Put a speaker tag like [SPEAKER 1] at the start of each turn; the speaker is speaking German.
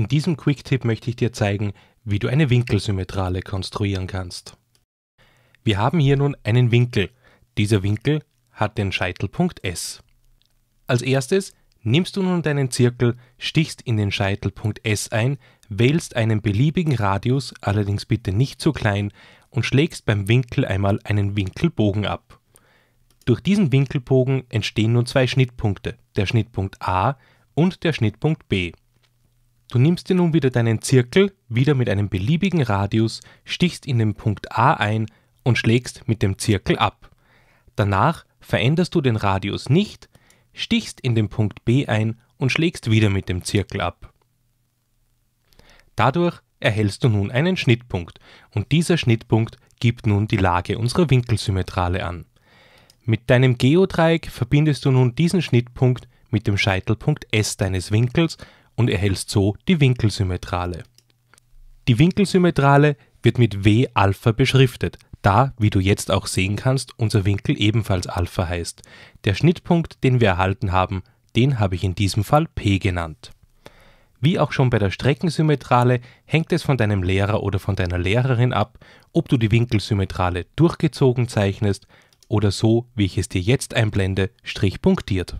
[SPEAKER 1] In diesem Quicktip möchte ich dir zeigen, wie du eine Winkelsymmetrale konstruieren kannst. Wir haben hier nun einen Winkel. Dieser Winkel hat den Scheitelpunkt S. Als erstes nimmst du nun deinen Zirkel, stichst in den Scheitelpunkt S ein, wählst einen beliebigen Radius, allerdings bitte nicht zu klein, und schlägst beim Winkel einmal einen Winkelbogen ab. Durch diesen Winkelbogen entstehen nun zwei Schnittpunkte, der Schnittpunkt A und der Schnittpunkt B. Du nimmst dir nun wieder deinen Zirkel, wieder mit einem beliebigen Radius, stichst in den Punkt A ein und schlägst mit dem Zirkel ab. Danach veränderst du den Radius nicht, stichst in den Punkt B ein und schlägst wieder mit dem Zirkel ab. Dadurch erhältst du nun einen Schnittpunkt und dieser Schnittpunkt gibt nun die Lage unserer Winkelsymmetrale an. Mit deinem Geodreieck verbindest du nun diesen Schnittpunkt mit dem Scheitelpunkt S deines Winkels und erhältst so die Winkelsymmetrale. Die Winkelsymmetrale wird mit W Alpha beschriftet, da, wie du jetzt auch sehen kannst, unser Winkel ebenfalls Alpha heißt. Der Schnittpunkt, den wir erhalten haben, den habe ich in diesem Fall P genannt. Wie auch schon bei der Streckensymmetrale hängt es von deinem Lehrer oder von deiner Lehrerin ab, ob du die Winkelsymmetrale durchgezogen zeichnest oder so, wie ich es dir jetzt einblende, strichpunktiert.